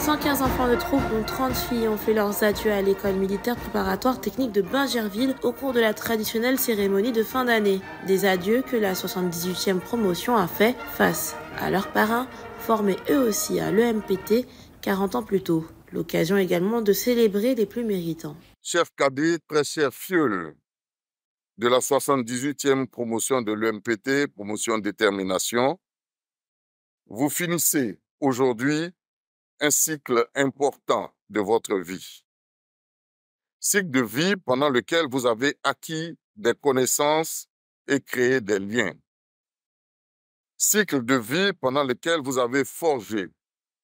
115 enfants de troupe, dont 30 filles, ont fait leurs adieux à l'école militaire préparatoire technique de Bingerville au cours de la traditionnelle cérémonie de fin d'année. Des adieux que la 78e promotion a fait face à leurs parrains, formés eux aussi à l'EMPT 40 ans plus tôt. L'occasion également de célébrer les plus méritants. Chef cadet, très cher de la 78e promotion de l'EMPT, promotion détermination, vous finissez aujourd'hui un cycle important de votre vie. Cycle de vie pendant lequel vous avez acquis des connaissances et créé des liens. Cycle de vie pendant lequel vous avez forgé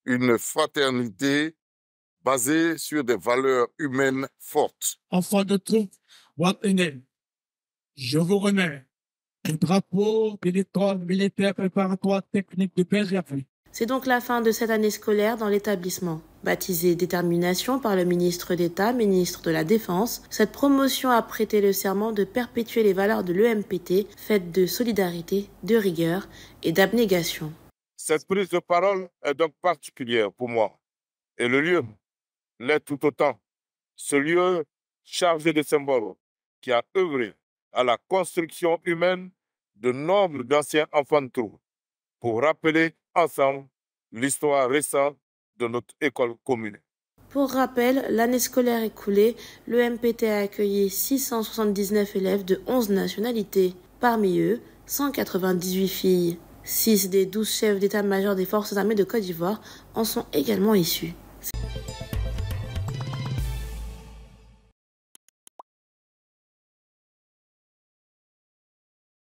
une fraternité basée sur des valeurs humaines fortes. Enfant de tout, je vous remets un drapeau de militaire préparatoire technique de Bergerville. C'est donc la fin de cette année scolaire dans l'établissement. Baptisé « Détermination par le ministre d'État, ministre de la Défense, cette promotion a prêté le serment de perpétuer les valeurs de l'EMPT, faites de solidarité, de rigueur et d'abnégation. Cette prise de parole est donc particulière pour moi. Et le lieu l'est tout autant. Ce lieu chargé de symboles qui a œuvré à la construction humaine de nombre d'anciens enfants de trou pour rappeler ensemble l'histoire récente de notre école commune. Pour rappel, l'année scolaire écoulée, le MPT a accueilli 679 élèves de 11 nationalités. Parmi eux, 198 filles. Six des 12 chefs d'état-major des forces armées de Côte d'Ivoire en sont également issus.